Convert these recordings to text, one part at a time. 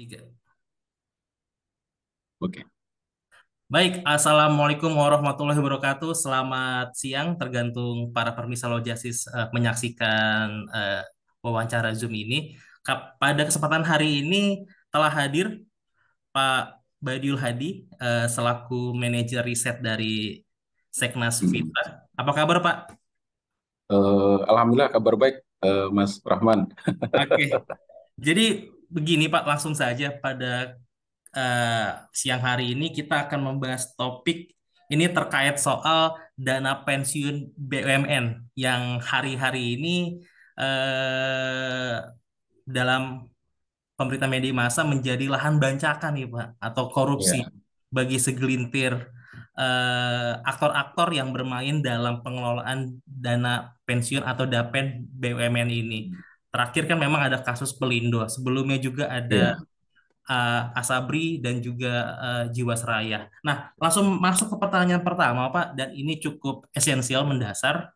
Tiga. Oke. Baik, Assalamualaikum warahmatullahi wabarakatuh. Selamat siang, tergantung para permisa lojasis uh, menyaksikan uh, wawancara Zoom ini. Pada kesempatan hari ini telah hadir Pak Badiul Hadi uh, selaku manajer riset dari Seknas Vita. Hmm. Apa kabar Pak? Uh, Alhamdulillah kabar baik uh, Mas Rahman. Oke. Okay. Jadi begini Pak, langsung saja pada uh, siang hari ini kita akan membahas topik ini terkait soal dana pensiun BUMN yang hari-hari ini uh, dalam pemerintah media massa menjadi lahan bancakan nih Pak atau korupsi yeah. bagi segelintir aktor eh, aktor-aktor yang bermain dalam pengelolaan dana pensiun atau dapen BUMN ini terakhir kan memang ada kasus Pelindo sebelumnya juga ada yeah. Iya. uh, Asabri dan juga uh, Jiwasraya nah langsung masuk ke pertanyaan pertama Pak dan ini cukup esensial mendasar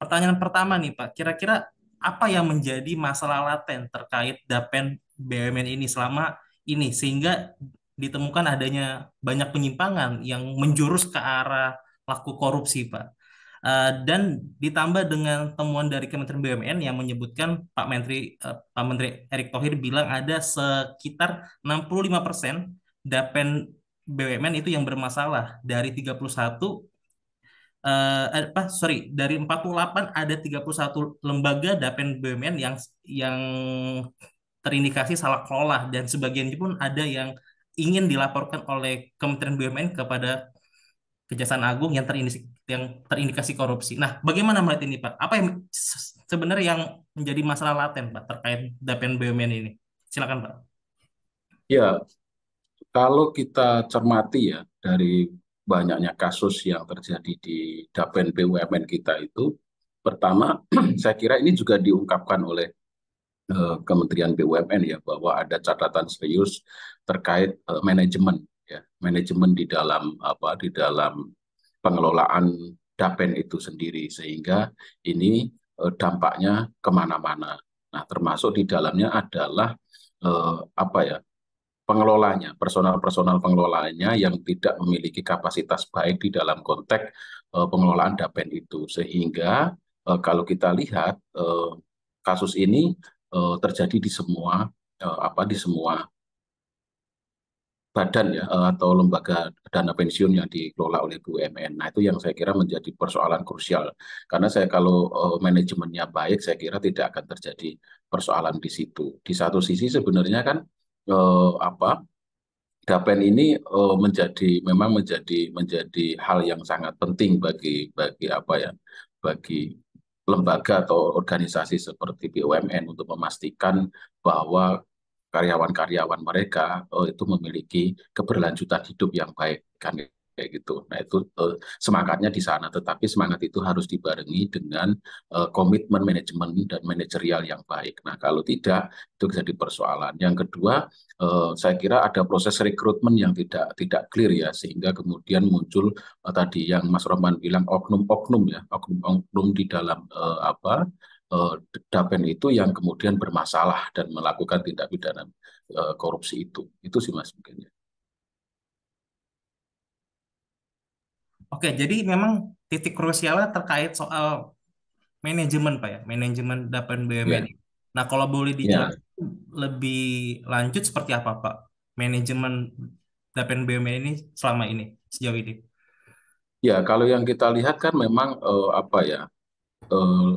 pertanyaan pertama nih Pak kira-kira apa yang menjadi masalah laten terkait dapen BUMN ini selama ini sehingga ditemukan adanya banyak penyimpangan yang menjurus ke arah laku korupsi, Pak. Eh, dan ditambah dengan temuan dari Kementerian BUMN yang menyebutkan Pak Menteri uh, Pak Menteri Erick Thohir bilang ada sekitar 65% dapen BUMN itu yang bermasalah dari 31 eh, eh, apa sorry dari 48 ada 31 lembaga dapen BUMN yang yang terindikasi salah kelola dan sebagian pun ada yang ingin dilaporkan oleh Kementerian BUMN kepada Kejaksaan Agung yang terindikasi yang terindikasi korupsi. Nah, bagaimana melihat ini, Pak? Apa yang sebenarnya yang menjadi masalah laten, Pak, terkait Dapen BUMN ini? Silakan, Pak. Ya, kalau kita cermati ya dari banyaknya kasus yang terjadi di Dapen BUMN kita itu, pertama saya kira ini juga diungkapkan oleh eh, Kementerian BUMN ya bahwa ada catatan serius terkait uh, manajemen ya, manajemen di dalam apa di dalam pengelolaan Dapen itu sendiri sehingga ini e, dampaknya kemana-mana. Nah termasuk di dalamnya adalah eh, apa ya pengelolanya, personal-personal pengelolanya yang tidak memiliki kapasitas baik di dalam konteks eh, pengelolaan Dapen itu sehingga eh, kalau kita lihat eh, kasus ini eh, terjadi di semua eh, apa di semua badan ya eh, atau lembaga dana pensiun yang dikelola oleh BUMN. Nah, itu yang saya kira menjadi persoalan krusial. Karena saya kalau uh, manajemennya baik, saya kira tidak akan terjadi persoalan di situ. Di satu sisi sebenarnya kan uh, apa? Dapen ini uh, menjadi memang menjadi menjadi hal yang sangat penting bagi bagi apa ya? bagi lembaga atau organisasi seperti BUMN untuk memastikan bahwa karyawan-karyawan mereka uh, itu memiliki keberlanjutan hidup yang baik kan kayak gitu. Nah itu uh, semangatnya di sana, tetapi semangat itu harus dibarengi dengan uh, komitmen manajemen dan manajerial yang baik. Nah kalau tidak itu bisa dipersoalan. Yang kedua, uh, saya kira ada proses rekrutmen yang tidak tidak clear ya, sehingga kemudian muncul uh, tadi yang Mas Roman bilang oknum-oknum ya, oknum-oknum di dalam uh, apa uh, eh, dapen itu yang kemudian bermasalah dan melakukan tindak pidana uh, korupsi itu. Itu sih mas mungkin Oke, jadi memang titik krusialnya terkait soal manajemen Pak ya, manajemen Dapen BUMN. Yeah. Nah, kalau boleh ya. dijelaskan yeah. lebih lanjut seperti apa Pak manajemen Dapen BUMN ini selama ini sejauh ini? Ya, kalau yang kita lihat kan memang eh, apa ya? Eh,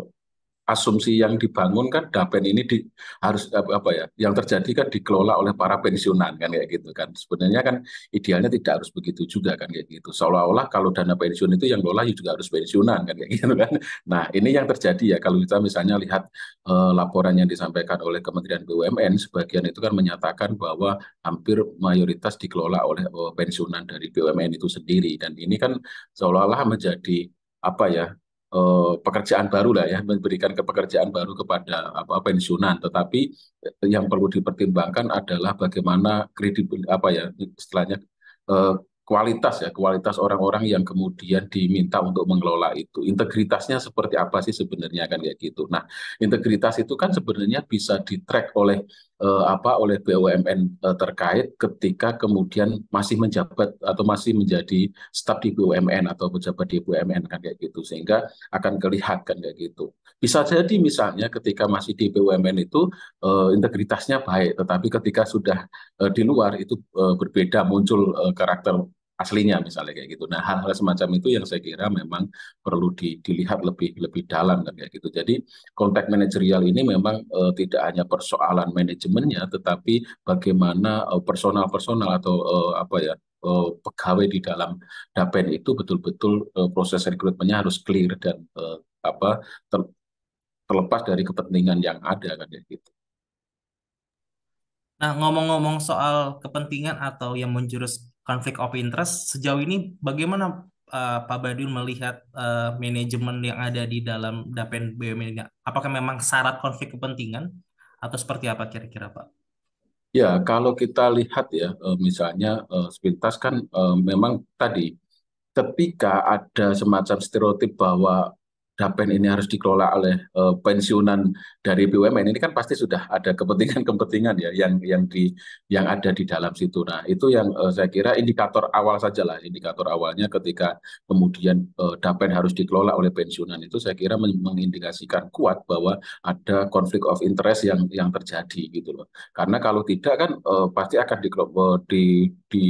asumsi yang dibangun kan dapen ini di, harus apa ya yang terjadi kan dikelola oleh para pensiunan kan kayak gitu kan sebenarnya kan idealnya tidak harus begitu juga kan kayak gitu seolah-olah kalau dana pensiun itu yang lola juga harus pensiunan kan kayak gitu kan nah ini yang terjadi ya kalau kita misalnya lihat eh, laporan yang disampaikan oleh Kementerian BUMN sebagian itu kan menyatakan bahwa hampir mayoritas dikelola oleh eh, pensiunan dari BUMN itu sendiri dan ini kan seolah-olah menjadi apa ya Eh, pekerjaan baru lah ya memberikan kepekerjaan baru kepada apa pensiunan tetapi eh, yang perlu dipertimbangkan adalah bagaimana kredit apa ya istilahnya eh, kualitas ya kualitas orang-orang yang kemudian diminta untuk mengelola itu integritasnya seperti apa sih sebenarnya kan kayak gitu nah integritas itu kan sebenarnya bisa di track oleh eh, apa oleh BUMN eh, terkait ketika kemudian masih menjabat atau masih menjadi staf di BUMN atau pejabat di BUMN kan kayak gitu sehingga akan kelihatan kan, kayak gitu. Bisa jadi misalnya ketika masih di BUMN itu eh, integritasnya baik tetapi ketika sudah eh, di luar itu eh, berbeda muncul eh, karakter aslinya misalnya kayak gitu. Nah hal-hal semacam itu yang saya kira memang perlu di, dilihat lebih lebih dalam kan kayak gitu. Jadi konteks manajerial ini memang e, tidak hanya persoalan manajemennya, tetapi bagaimana eh, personal-personal atau e, apa ya pegawai di dalam dapen itu betul-betul proses rekrutmennya harus clear dan apa ter, terlepas dari kepentingan yang ada kan kayak gitu. Nah, ngomong-ngomong soal kepentingan atau yang menjurus konflik of interest sejauh ini bagaimana uh, Pak Badun melihat uh, manajemen yang ada di dalam Dapen BUMN apakah memang syarat konflik kepentingan atau seperti apa kira-kira Pak? Ya, kalau kita lihat ya, eh, misalnya sepintas kan memang tadi ketika ada semacam stereotip bahwa Dapen ini harus dikelola oleh uh, pensiunan dari BUMN ini kan pasti sudah ada kepentingan-kepentingan ya yang yang di yang ada di dalam situ. Nah, itu yang uh, saya kira indikator awal saja lah indikator awalnya ketika kemudian uh, Dapen harus dikelola oleh pensiunan itu saya kira mengindikasikan kuat bahwa ada konflik of interest yang yang terjadi gitu loh. Karena kalau tidak kan uh, pasti akan di, di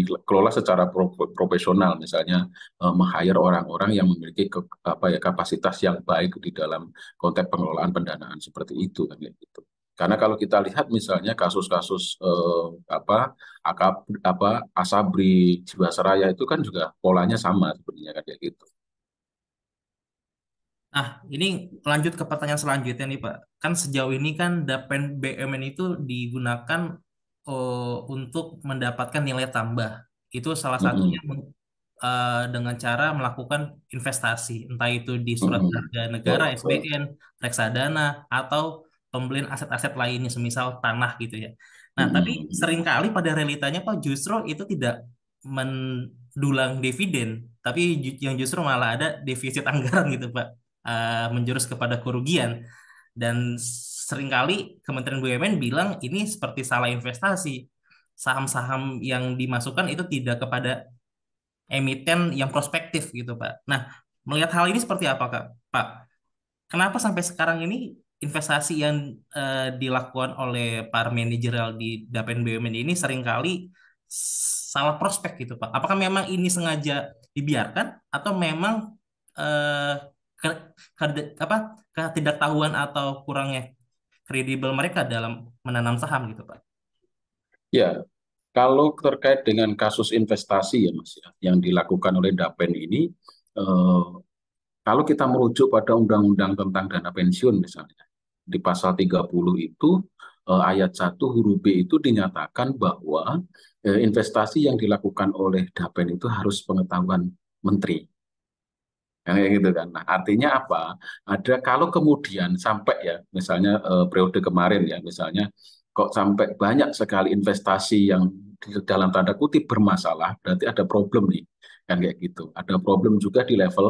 dikelola secara pro, profesional misalnya uh, meng-hire orang-orang yang memiliki ke, apa ya kapasitas yang yang baik di dalam konteks pengelolaan pendanaan seperti itu kan gitu. Karena kalau kita lihat misalnya kasus-kasus eh, apa akap, apa Asabri Jiwasraya itu kan juga polanya sama sebenarnya kan kayak gitu. Nah, ini lanjut ke pertanyaan selanjutnya nih Pak. Kan sejauh ini kan Dapen BUMN itu digunakan eh, untuk mendapatkan nilai tambah. Itu salah satunya mm -hmm. Eh, dengan cara melakukan investasi, entah itu di surat mm-hmm. harga negara, SBN, reksadana, atau pembelian aset-aset lainnya, semisal tanah gitu ya. Nah, tapi mm-hmm. seringkali pada realitanya Pak justru itu tidak mendulang dividen, tapi yang justru malah ada defisit anggaran gitu Pak, eh, menjurus kepada kerugian. Dan seringkali Kementerian BUMN bilang ini seperti salah investasi, saham-saham yang dimasukkan itu tidak kepada emiten yang prospektif gitu Pak. Nah, melihat hal ini seperti apa Kak? Pak, kenapa sampai sekarang ini investasi yang eh, dilakukan oleh para manajerial di Dapen BUMN ini seringkali salah prospek gitu Pak. Apakah memang ini sengaja dibiarkan atau memang eh, ke, ke, apa ketidaktahuan atau kurangnya kredibel mereka dalam menanam saham gitu Pak? Ya, kalau terkait dengan kasus investasi ya Mas ya, yang dilakukan oleh Dapen ini, eh, kalau kita merujuk pada Undang-Undang tentang dana pensiun misalnya, di pasal 30 itu eh, ayat 1 huruf B itu dinyatakan bahwa eh, investasi yang dilakukan oleh Dapen itu harus pengetahuan menteri. Yang gitu kan. Nah, artinya apa? Ada kalau kemudian sampai ya, misalnya eh, periode kemarin ya, misalnya kok sampai banyak sekali investasi yang dalam tanda kutip bermasalah, berarti ada problem nih, kan kayak gitu. Ada problem juga di level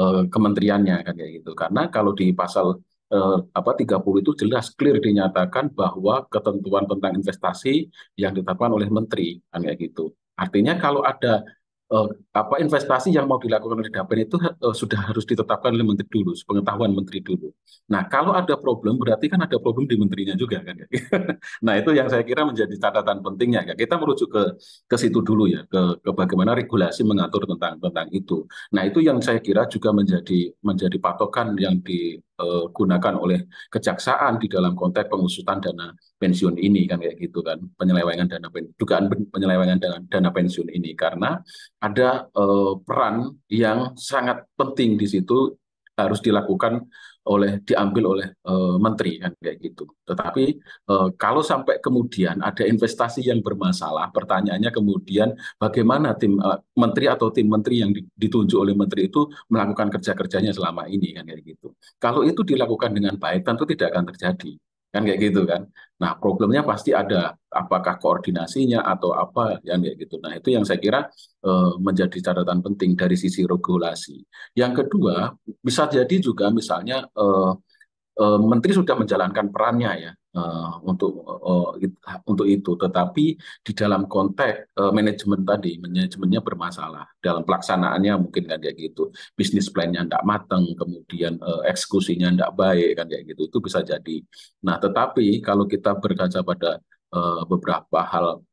uh, kementeriannya, kan kayak gitu. Karena kalau di pasal uh, apa 30 itu jelas clear dinyatakan bahwa ketentuan tentang investasi yang ditetapkan oleh menteri kan kayak gitu. Artinya kalau ada uh, apa investasi yang mau dilakukan oleh Dapen itu uh, sudah harus ditetapkan oleh menteri dulu, pengetahuan menteri dulu. Nah, kalau ada problem berarti kan ada problem di menterinya juga kan. nah, itu yang saya kira menjadi catatan pentingnya ya. Kita merujuk ke ke situ dulu ya, ke, ke bagaimana regulasi mengatur tentang tentang itu. Nah, itu yang saya kira juga menjadi menjadi patokan yang di digunakan eh, oleh kejaksaan di dalam konteks pengusutan dana pensiun ini kan kayak gitu kan penyelewengan dana dugaan penyelewengan dana, dana pensiun ini karena ada uh, peran yang sangat penting di situ harus dilakukan oleh diambil oleh uh, menteri kan kayak gitu. Tetapi uh, kalau sampai kemudian ada investasi yang bermasalah, pertanyaannya kemudian bagaimana tim uh, menteri atau tim menteri yang ditunjuk oleh menteri itu melakukan kerja kerjanya selama ini kan kayak gitu. Kalau itu dilakukan dengan baik, tentu tidak akan terjadi kan kayak gitu kan. Nah problemnya pasti ada, apakah koordinasinya atau apa yang kayak gitu. Nah itu yang saya kira e, menjadi catatan penting dari sisi regulasi. Yang kedua bisa jadi juga misalnya e, e, menteri sudah menjalankan perannya ya, Eh, untuk uh, untuk itu. Tetapi di dalam konteks uh, manajemen tadi, manajemennya bermasalah dalam pelaksanaannya mungkin kan kayak gitu, bisnis plannya tidak matang, kemudian uh, eksekusinya tidak baik kan kayak gitu, itu bisa jadi. Nah, tetapi kalau kita berkaca pada uh, beberapa hal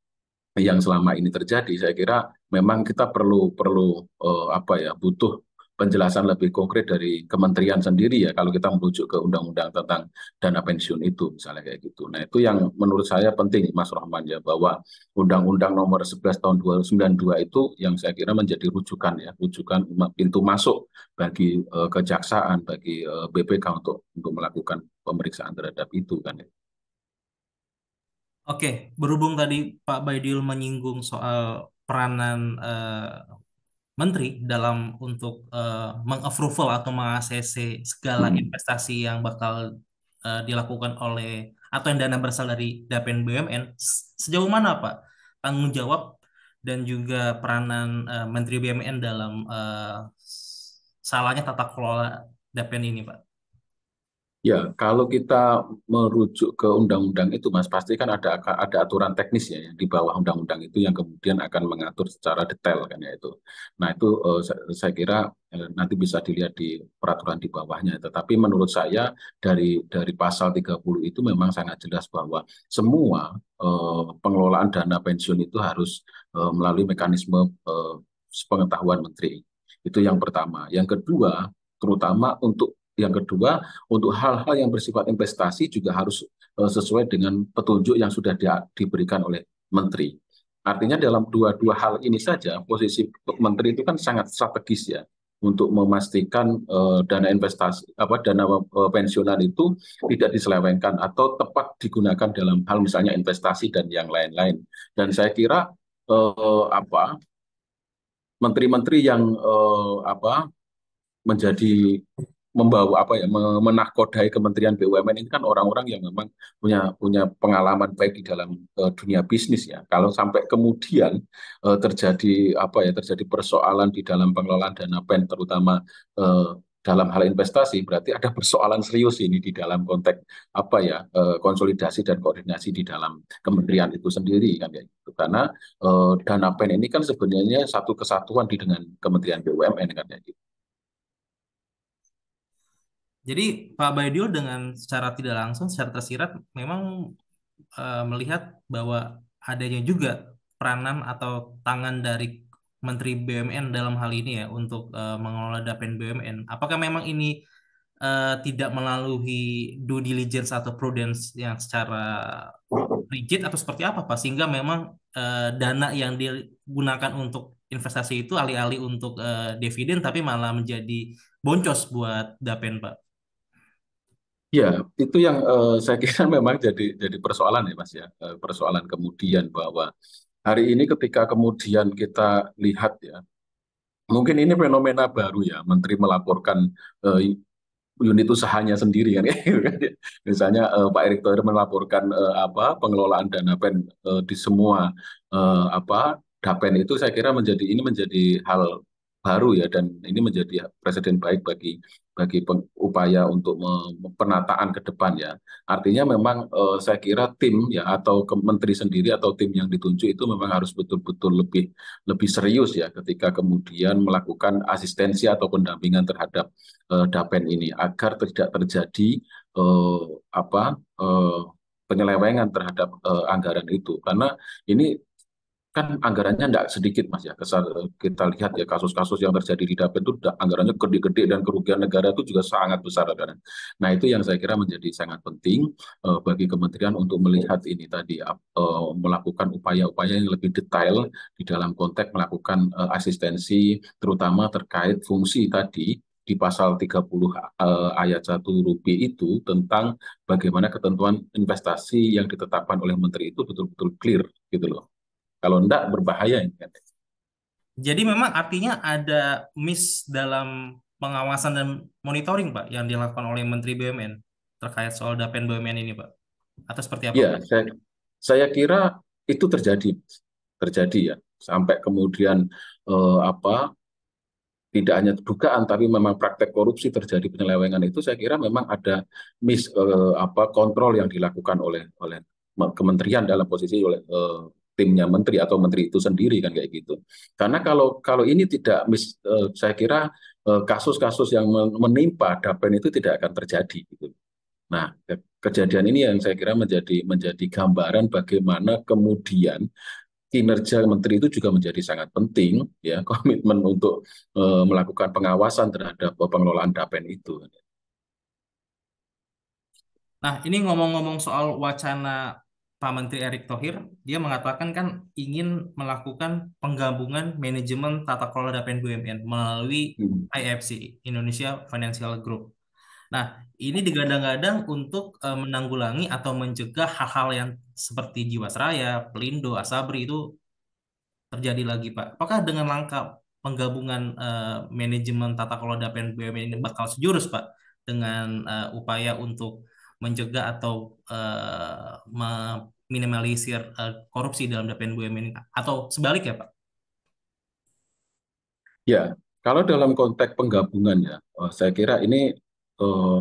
yang selama ini terjadi, saya kira memang kita perlu perlu uh, apa ya butuh penjelasan lebih konkret dari kementerian sendiri ya kalau kita merujuk ke undang-undang tentang dana pensiun itu misalnya kayak gitu. Nah, itu yang menurut saya penting Mas Rahman ya bahwa undang-undang nomor 11 tahun 1992 itu yang saya kira menjadi rujukan ya, rujukan pintu masuk bagi uh, kejaksaan, bagi uh, eh, BPK untuk untuk melakukan pemeriksaan terhadap itu kan ya. Oke, berhubung tadi Pak Baidil menyinggung soal peranan uh, menteri dalam untuk uh, mengapproval atau meng segala hmm. investasi yang bakal uh, dilakukan oleh atau yang dana berasal dari Dapen BUMN sejauh mana Pak tanggung jawab dan juga peranan uh, Menteri BUMN dalam uh, salahnya tata kelola Dapen ini Pak? Ya, kalau kita merujuk ke undang-undang itu, Mas, pasti kan ada ada aturan teknis ya di bawah undang-undang itu yang kemudian akan mengatur secara detail kan ya itu. Nah itu eh, saya kira eh, nanti bisa dilihat di peraturan di bawahnya. Tetapi menurut saya dari dari pasal 30 itu memang sangat jelas bahwa semua eh, pengelolaan dana pensiun itu harus eh, melalui mekanisme eh, pengetahuan menteri. Itu yang pertama. Yang kedua, terutama untuk yang kedua, untuk hal-hal yang bersifat investasi juga harus eh, sesuai dengan petunjuk yang sudah di, diberikan oleh menteri. Artinya dalam dua-dua hal ini saja posisi menteri itu kan sangat strategis ya untuk memastikan uh, dana investasi apa dana uh, pensiunan itu tidak diselewengkan atau tepat digunakan dalam hal misalnya investasi dan yang lain-lain. Dan saya kira uh, apa menteri-menteri yang uh, apa menjadi membawa apa ya menakodai Kementerian BUMN ini kan orang-orang yang memang punya punya pengalaman baik di dalam uh, dunia bisnis ya. Kalau sampai kemudian uh, terjadi apa ya terjadi persoalan di dalam pengelolaan dana pen terutama uh, dalam hal investasi berarti ada persoalan serius ini di dalam konteks apa ya konsolidasi dan koordinasi di dalam kementerian itu sendiri kan ya karena dana pen ini kan sebenarnya satu kesatuan di dengan kementerian BUMN kan ya gitu. Jadi Pak Baidil dengan secara tidak langsung, secara tersirat memang uh, melihat bahwa adanya juga peranan atau tangan dari Menteri BUMN dalam hal ini ya untuk uh, mengelola Dapen BUMN. Apakah memang ini uh, tidak melalui due diligence atau prudence yang secara rigid atau seperti apa Pak sehingga memang uh, dana yang digunakan untuk investasi itu alih-alih untuk uh, dividen tapi malah menjadi boncos buat Dapen Pak? Ya, itu yang uh, saya kira memang jadi jadi persoalan ya Mas ya. Eh, persoalan kemudian bahwa hari ini ketika kemudian kita lihat ya, mungkin ini fenomena baru ya, menteri melaporkan uh, unit usahanya sendiri kan. Ya. Misalnya uh, Pak Erick Thohir melaporkan uh, apa pengelolaan dana pen uh, di semua uh, apa Dapen itu saya kira menjadi ini menjadi hal baru ya dan ini menjadi presiden baik bagi bagi upaya untuk penataan ke depan ya. Artinya memang uh, saya kira tim ya atau menteri sendiri atau tim yang ditunjuk itu memang harus betul-betul lebih lebih serius ya ketika kemudian melakukan asistensi atau pendampingan terhadap uh, Dapen ini agar tidak terjadi uh, apa uh, penyelewengan terhadap uh, anggaran itu karena ini kan anggarannya tidak sedikit mas ya Kesan, kita lihat ya kasus-kasus yang terjadi di Dapen itu anggarannya gede-gede dan kerugian negara itu juga sangat besar kan nah itu yang saya kira menjadi sangat penting uh, bagi kementerian untuk melihat ini tadi uh, melakukan upaya-upaya yang lebih detail di dalam konteks melakukan uh, asistensi terutama terkait fungsi tadi di pasal 30 uh, ayat 1 rupiah itu tentang bagaimana ketentuan investasi yang ditetapkan oleh menteri itu betul-betul clear gitu loh. Kalau enggak berbahaya kan. Jadi memang artinya ada miss dalam pengawasan dan monitoring, Pak, yang dilakukan oleh Menteri BUMN terkait soal DAPEN BUMN ini, Pak. Atau seperti apa? Ya, saya, saya kira itu terjadi. Terjadi ya. Sampai kemudian eh, apa tidak hanya dugaan tapi memang praktek korupsi terjadi penyelewengan itu saya kira memang ada miss eh, apa kontrol yang dilakukan oleh oleh kementerian dalam posisi oleh eh, timnya menteri atau menteri itu sendiri kan kayak gitu. Karena kalau kalau ini tidak mis, uh, saya kira eh, kasus-kasus yang menimpa Dapen itu tidak akan terjadi gitu. Nah, ke kejadian ini yang saya kira menjadi menjadi gambaran bagaimana kemudian kinerja menteri itu juga menjadi sangat penting ya komitmen untuk e, melakukan pengawasan terhadap pengelolaan Dapen itu. Nah, ini ngomong-ngomong soal wacana Pak Menteri Erick Thohir, dia mengatakan kan ingin melakukan penggabungan manajemen tata kelola dan BUMN melalui hmm. IFC, Indonesia Financial Group. Nah, ini digadang-gadang untuk e, menanggulangi atau mencegah hal-hal yang seperti Jiwasraya, Pelindo, Asabri itu terjadi lagi, Pak. Apakah dengan langkah penggabungan e, manajemen tata kelola dan BUMN ini bakal sejurus, Pak, dengan e, upaya untuk mencegah atau uh, minimalisir uh, korupsi dalam DPN BUMN atau sebaliknya Pak? Ya, kalau dalam konteks penggabungan ya, eh, saya kira ini eh,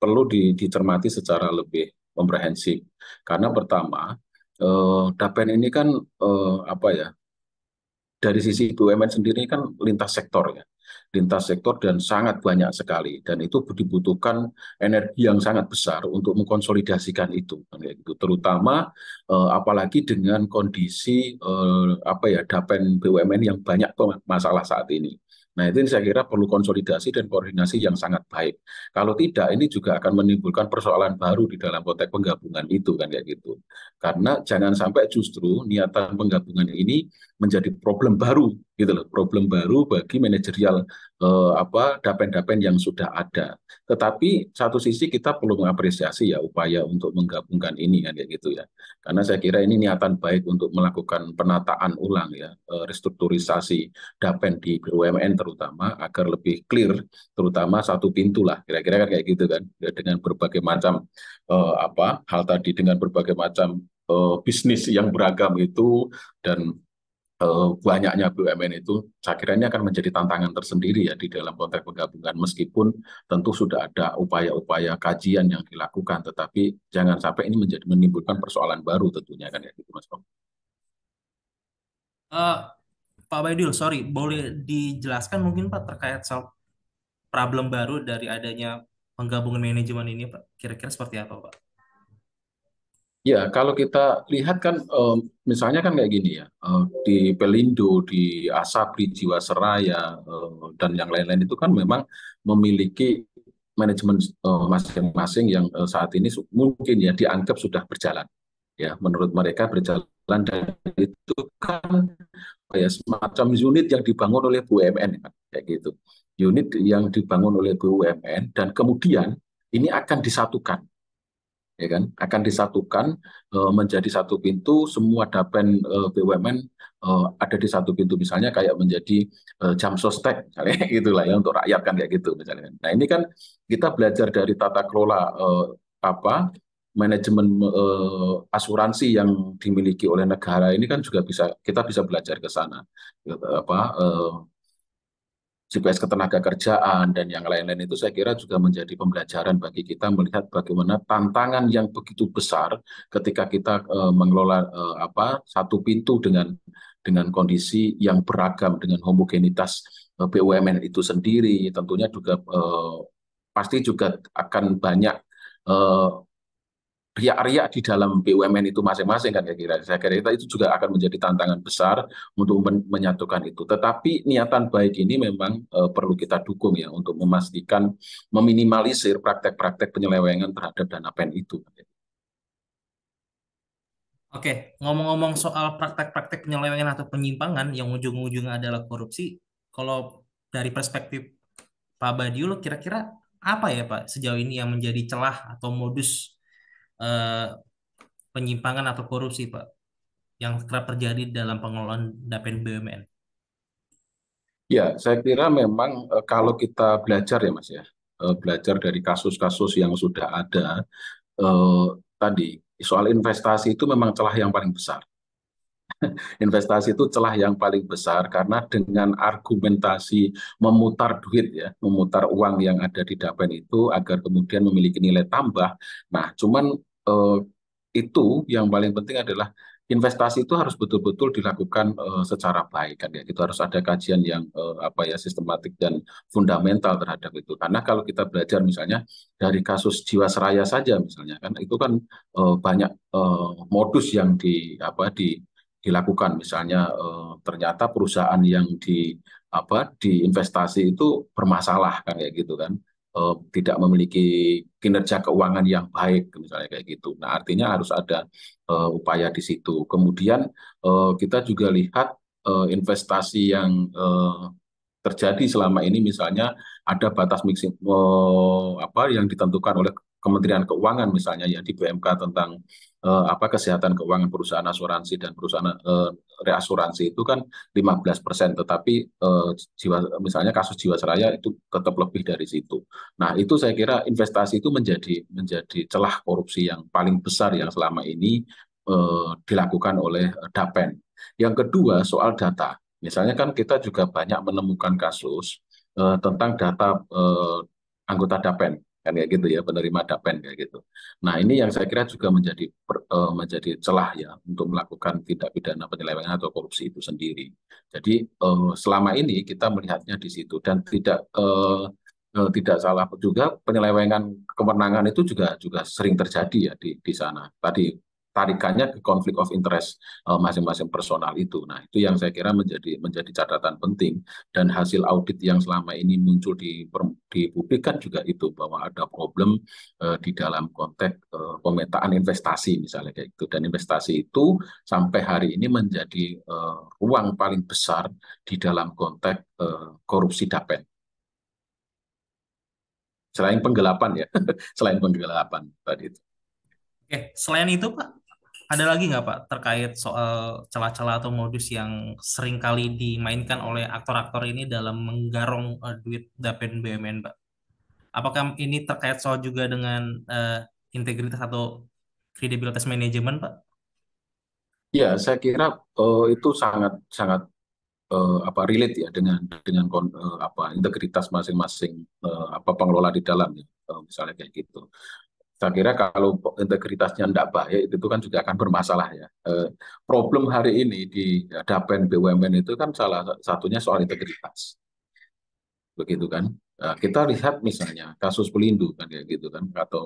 perlu di, dicermati secara lebih komprehensif. Karena pertama, eh, DAPEN ini kan eh, apa ya? Dari sisi BUMN sendiri kan lintas sektor ya lintas sektor dan sangat banyak sekali dan itu dibutuhkan energi yang sangat besar untuk mengkonsolidasikan itu kan, gitu. terutama eh, apalagi dengan kondisi eh, apa ya dapen BUMN yang banyak masalah saat ini Nah, itu saya kira perlu konsolidasi dan koordinasi yang sangat baik. Kalau tidak, ini juga akan menimbulkan persoalan baru di dalam konteks penggabungan itu, kan, kayak gitu. Karena jangan sampai justru niatan penggabungan ini menjadi problem baru gitu loh problem baru bagi manajerial eh, apa dapen-dapen yang sudah ada tetapi satu sisi kita perlu mengapresiasi ya upaya untuk menggabungkan ini kan ya gitu ya karena saya kira ini niatan baik untuk melakukan penataan ulang ya eh, restrukturisasi dapen di BUMN terutama agar lebih clear terutama satu pintu lah kira-kira kan kayak gitu kan ya dengan berbagai macam eh, apa hal tadi dengan berbagai macam eh, bisnis yang beragam itu dan Eh, banyaknya BUMN itu saya kira ini akan menjadi tantangan tersendiri ya di dalam konteks penggabungan meskipun tentu sudah ada upaya-upaya kajian yang dilakukan tetapi jangan sampai ini menjadi menimbulkan persoalan baru tentunya kan ya gitu Mas Tom. Uh, eh, Pak Baidil, sorry, boleh dijelaskan mungkin Pak terkait soal problem baru dari adanya penggabungan manajemen ini Pak? Kira-kira seperti apa Pak? Ya, kalau kita lihat kan, misalnya kan kayak gini ya, eh, di Pelindo, di Asabri, Jiwasraya, eh, dan yang lain-lain itu kan memang memiliki manajemen eh, masing-masing yang saat ini mungkin ya dianggap sudah berjalan. Ya, menurut mereka berjalan dan itu kan ya semacam unit yang dibangun oleh BUMN kan, kayak gitu. Unit yang dibangun oleh BUMN dan kemudian ini akan disatukan ya kan akan disatukan uh, menjadi satu pintu semua dapen uh, eh, BUMN uh, eh, ada di satu pintu misalnya kayak menjadi uh, jam sostek misalnya gitulah ya untuk rakyat kan kayak gitu misalnya nah ini kan kita belajar dari tata kelola uh, apa manajemen uh, asuransi yang dimiliki oleh negara ini kan juga bisa kita bisa belajar ke sana apa uh, siklus ketenaga kerjaan, dan yang lain-lain itu saya kira juga menjadi pembelajaran bagi kita melihat bagaimana tantangan yang begitu besar ketika kita uh, mengelola uh, apa satu pintu dengan dengan kondisi yang beragam dengan homogenitas uh, eh, BUMN itu sendiri, tentunya juga uh, pasti juga akan banyak uh, riak-riak di dalam BUMN itu masing-masing kan ya kira saya kira itu juga akan menjadi tantangan besar untuk menyatukan itu tetapi niatan baik ini memang e, perlu kita dukung ya untuk memastikan meminimalisir praktek-praktek penyelewengan terhadap dana pen itu Oke, ngomong-ngomong soal praktek-praktek penyelewengan atau penyimpangan yang ujung-ujungnya adalah korupsi, kalau dari perspektif Pak Badiul kira-kira apa ya Pak sejauh ini yang menjadi celah atau modus eh, penyimpangan atau korupsi, Pak, yang kerap terjadi dalam pengelolaan Dapen BUMN? Ya, saya kira memang eh, kalau kita belajar ya, Mas ya, eh, belajar dari kasus-kasus yang sudah ada eh, tadi soal investasi itu memang celah yang paling besar. investasi itu celah yang paling besar karena dengan argumentasi memutar duit ya, memutar uang yang ada di Dapen itu agar kemudian memiliki nilai tambah. Nah, cuman eh, itu yang paling penting adalah investasi itu harus betul-betul dilakukan eh, secara baik kan ya itu harus ada kajian yang eh, apa ya sistematik dan fundamental terhadap itu karena kalau kita belajar misalnya dari kasus Jiwasraya saja misalnya kan itu kan eh, banyak eh, modus yang di apa di dilakukan misalnya eh, ternyata perusahaan yang di apa diinvestasi itu bermasalah kan kayak gitu kan eh, tidak memiliki kinerja keuangan yang baik misalnya kayak gitu nah artinya harus ada eh, upaya di situ kemudian eh, kita juga lihat eh, investasi yang eh, terjadi selama ini misalnya ada batas mixing eh, apa yang ditentukan oleh Kementerian Keuangan misalnya ya di BMK tentang eh, apa kesehatan keuangan perusahaan asuransi dan perusahaan eh, reasuransi itu kan 15%, tetapi eh, jiwa misalnya kasus Jiwasraya itu tetap lebih dari situ. Nah, itu saya kira investasi itu menjadi menjadi celah korupsi yang paling besar yang selama ini eh, dilakukan oleh Dapen. Yang kedua soal data. Misalnya kan kita juga banyak menemukan kasus eh, tentang data eh, anggota Dapen kan kayak gitu ya penerima dapen kayak gitu. Nah ini yang saya kira juga menjadi per, uh, menjadi celah ya untuk melakukan tindak pidana penyelewengan atau korupsi itu sendiri. Jadi uh, selama ini kita melihatnya di situ dan tidak uh, uh, tidak salah juga penyelewengan kemenangan itu juga juga sering terjadi ya di di sana. Tadi tarikannya ke konflik of interest eh, masing-masing uh, personal itu. Nah, itu yang saya kira menjadi menjadi catatan penting dan hasil audit yang selama ini muncul di di publik kan juga itu bahwa ada problem uh, di dalam konteks uh, pemetaan investasi misalnya kayak itu dan investasi itu sampai hari ini menjadi uh, ruang paling besar di dalam konteks uh, korupsi dapen. Selain penggelapan ya, selain penggelapan tadi itu. Oke, selain itu Pak, ada lagi nggak Pak terkait soal celah-celah atau modus yang sering kali dimainkan oleh aktor-aktor ini dalam menggarong uh, duit Dapen BUMN Pak? Apakah ini terkait soal juga dengan uh, integritas atau kredibilitas manajemen Pak? Ya, saya kira uh, itu sangat sangat uh, apa relate ya dengan dengan uh, apa integritas masing-masing uh, apa pengelola di dalamnya uh, misalnya kayak gitu saya kira kalau integritasnya tidak baik itu kan juga akan bermasalah ya. Eh, problem hari ini di Dapen BUMN itu kan salah satunya soal integritas, begitu kan? Eh, kita lihat misalnya kasus pelindu kan ya gitu kan atau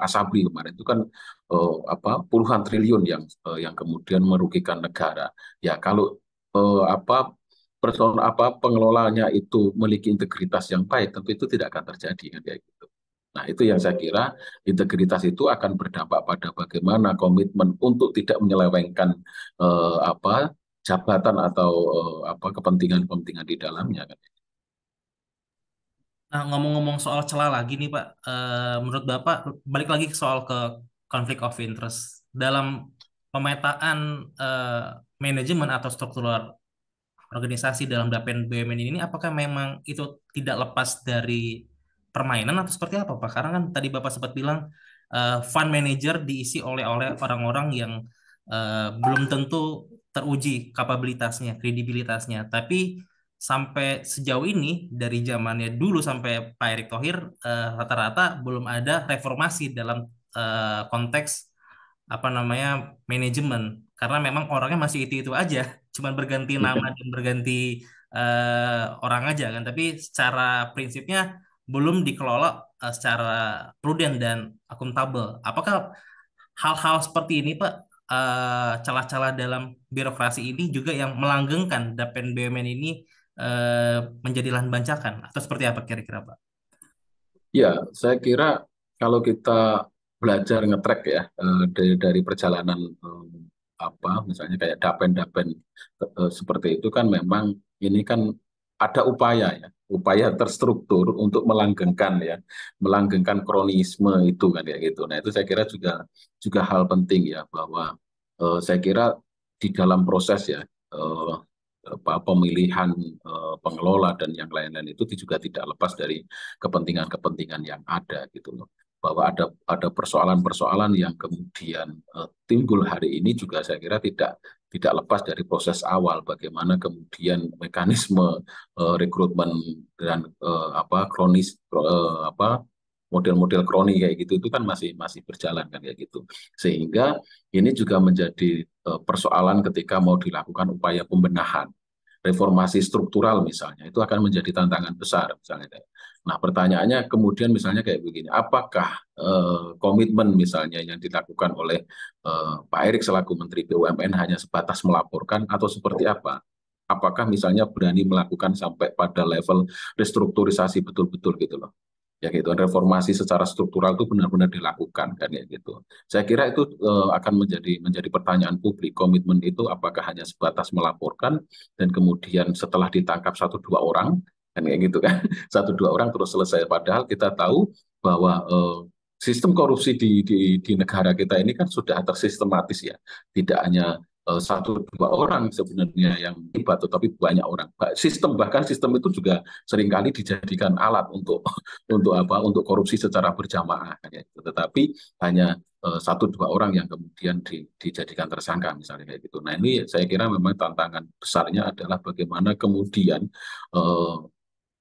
eh, Asabri kemarin itu kan eh, apa puluhan triliun yang eh, yang kemudian merugikan negara. Ya kalau eh, apa person apa pengelolanya itu memiliki integritas yang baik tentu itu tidak akan terjadi kan ya gitu. Nah, itu yang saya kira integritas itu akan berdampak pada bagaimana komitmen untuk tidak menyelewengkan eh, apa jabatan atau eh, apa kepentingan-kepentingan di dalamnya kan. Nah, ngomong-ngomong soal celah lagi nih, Pak. E, menurut Bapak balik lagi soal ke konflik of interest dalam pemetaan e, manajemen atau struktural organisasi dalam Dapen BUMN ini apakah memang itu tidak lepas dari permainan atau seperti apa Pak? Karena kan tadi Bapak sempat bilang uh, fund manager diisi oleh oleh iya. orang-orang yang uh, belum tentu teruji kapabilitasnya, kredibilitasnya. Tapi sampai sejauh ini dari zamannya dulu sampai Pak Erick Thohir eh, rata-rata uh, belum ada reformasi dalam uh, konteks apa namanya manajemen karena memang orangnya masih itu itu aja cuman berganti iya. nama dan berganti uh, orang aja kan tapi secara prinsipnya belum dikelola eh, secara prudent dan akuntabel. Apakah hal-hal seperti ini, Pak, eh, celah-celah dalam birokrasi ini juga yang melanggengkan DAPEN BUMN ini uh, menjadi lahan bancakan atau seperti apa kira-kira, Pak? Ya, saya kira kalau kita belajar ngetrek ya dari, dari perjalanan apa misalnya kayak dapen-dapen seperti itu kan memang ini kan ada upaya ya, upaya terstruktur untuk melanggengkan ya, melanggengkan kronisme itu kan ya gitu. Nah, itu saya kira juga juga hal penting ya bahwa eh, saya kira di dalam proses ya eh, pemilihan eh, pengelola dan yang lain-lain itu juga tidak lepas dari kepentingan-kepentingan yang ada gitu loh bahwa ada ada persoalan-persoalan yang kemudian eh, timbul hari ini juga saya kira tidak tidak lepas dari proses awal bagaimana kemudian mekanisme uh, rekrutmen dan uh, apa kronis uh, apa model-model kroni kayak gitu itu kan masih masih berjalan kan kayak gitu sehingga ini juga menjadi uh, persoalan ketika mau dilakukan upaya pembenahan reformasi struktural misalnya itu akan menjadi tantangan besar misalnya Nah, pertanyaannya kemudian misalnya kayak begini, apakah eh, komitmen misalnya yang dilakukan oleh eh, Pak Erick selaku Menteri BUMN hanya sebatas melaporkan atau seperti apa? Apakah misalnya berani melakukan sampai pada level restrukturisasi betul-betul gitu loh? Ya gitu, reformasi secara struktural itu benar-benar dilakukan kan ya gitu. Saya kira itu eh, akan menjadi menjadi pertanyaan publik komitmen itu apakah hanya sebatas melaporkan dan kemudian setelah ditangkap satu dua orang kan kayak gitu kan satu dua orang terus selesai padahal kita tahu bahwa eh, sistem korupsi di, di di negara kita ini kan sudah tersistematis ya tidak hanya eh, satu dua orang sebenarnya yang terlibat tetapi banyak orang sistem bahkan sistem itu juga seringkali dijadikan alat untuk untuk apa untuk korupsi secara berjamaah ya. tetapi hanya eh, satu dua orang yang kemudian di, dijadikan tersangka misalnya kayak gitu nah ini saya kira memang tantangan besarnya adalah bagaimana kemudian eh,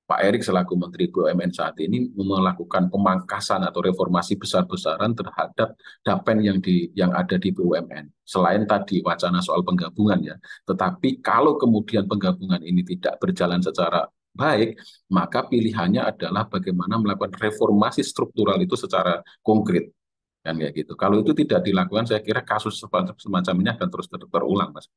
Pak Erick selaku Menteri BUMN saat ini melakukan pemangkasan atau reformasi besar-besaran terhadap dapen yang di yang ada di BUMN. Selain tadi wacana soal penggabungan ya, tetapi kalau kemudian penggabungan ini tidak berjalan secara baik, maka pilihannya adalah bagaimana melakukan reformasi struktural itu secara konkret kan kayak gitu. Kalau itu tidak dilakukan, saya kira kasus semacam ini akan terus terulang, mas.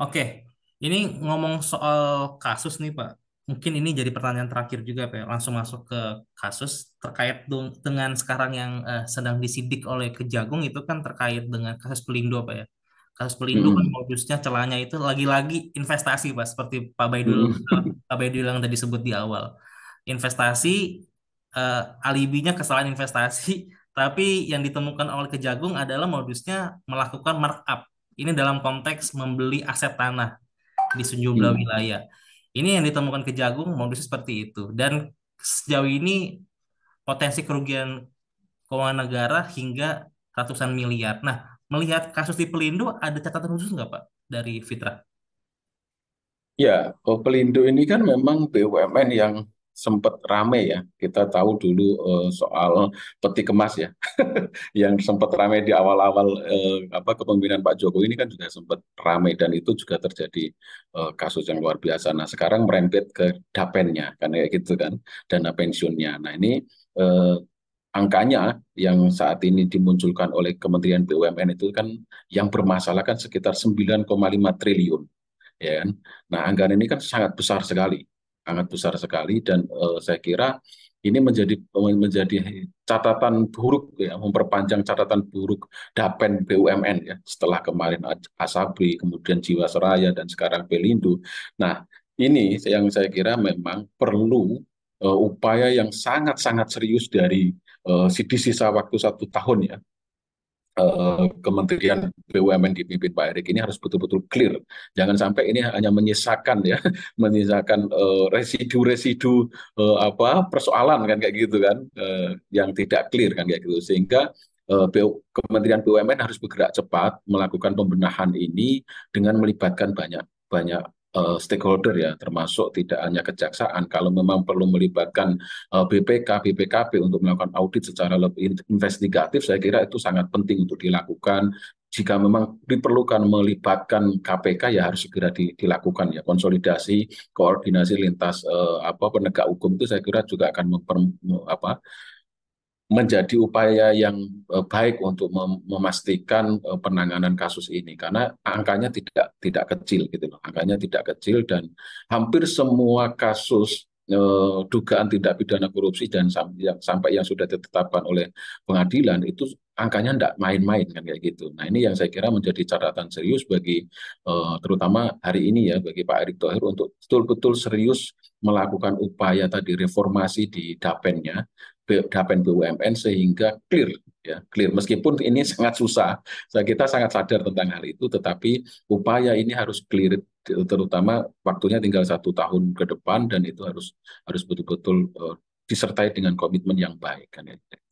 Oke, ini ngomong soal kasus nih Pak. Mungkin ini jadi pertanyaan terakhir juga Pak. Ya. Langsung masuk ke kasus terkait dengan sekarang yang uh, sedang disidik oleh Kejagung itu kan terkait dengan kasus Pelindo Pak ya. Kasus Pelindo kan hmm. kan modusnya celahnya itu lagi-lagi investasi Pak seperti Pak Baidul hmm. Eh, Pak Baidul yang tadi sebut di awal. Investasi uh, alibinya kesalahan investasi tapi yang ditemukan oleh Kejagung adalah modusnya melakukan markup. Ini dalam konteks membeli aset tanah di sejumlah hmm. wilayah. Ini yang ditemukan ke jagung modusnya seperti itu dan sejauh ini potensi kerugian keuangan negara hingga ratusan miliar. Nah, melihat kasus di Pelindo ada catatan khusus nggak Pak dari Fitra? Ya, oh, Pelindo ini kan memang BUMN yang sempat rame ya. Kita tahu dulu uh, soal peti kemas ya, yang sempat rame di awal-awal uh, apa kepemimpinan Pak Jokowi ini kan juga sempat rame dan itu juga terjadi uh, kasus yang luar biasa. Nah sekarang merembet ke dapennya kan kayak gitu kan, dana pensiunnya. Nah ini uh, angkanya yang saat ini dimunculkan oleh Kementerian BUMN itu kan yang bermasalah kan sekitar 9,5 triliun ya kan. Nah anggaran ini kan sangat besar sekali sangat besar sekali dan uh, saya kira ini menjadi menjadi catatan buruk ya memperpanjang catatan buruk Dapen BUMN ya setelah kemarin Asabri kemudian Jiwasraya dan sekarang Pelindo. Nah, ini yang saya kira memang perlu uh, upaya yang sangat-sangat serius dari uh, sisa waktu satu tahun ya Eh, Kementerian BUMN dipimpin Pak Erick ini harus betul-betul clear. Jangan sampai ini hanya menyisakan ya, menyisakan eh, residu-residu eh, apa persoalan kan kayak gitu kan, yang tidak clear kan kayak gitu. Sehingga Kementerian BUMN harus bergerak cepat melakukan pembenahan ini dengan melibatkan banyak banyak uh, stakeholder ya, termasuk tidak hanya kejaksaan. Kalau memang perlu melibatkan uh, eh, BPK, BPKP untuk melakukan audit secara lebih investigatif, saya kira itu sangat penting untuk dilakukan jika memang diperlukan melibatkan KPK ya harus segera di, dilakukan ya konsolidasi koordinasi lintas uh, apa penegak hukum itu saya kira juga akan memper, apa menjadi upaya yang eh, baik untuk memastikan eh, penanganan kasus ini karena angkanya tidak tidak kecil gitu loh angkanya tidak kecil dan hampir semua kasus eh, dugaan tindak pidana korupsi dan yang, sampai yang sudah ditetapkan oleh pengadilan itu angkanya tidak main-main kan kayak gitu nah ini yang saya kira menjadi catatan serius bagi terutama hari ini ya bagi Pak Erick Thohir untuk betul-betul serius melakukan upaya tadi reformasi di Dapennya Dapen BUMN sehingga clear ya clear meskipun ini sangat susah kita sangat sadar tentang hal itu tetapi upaya ini harus clear terutama waktunya tinggal satu tahun ke depan dan itu harus harus betul-betul uh, disertai dengan komitmen yang baik kan ya.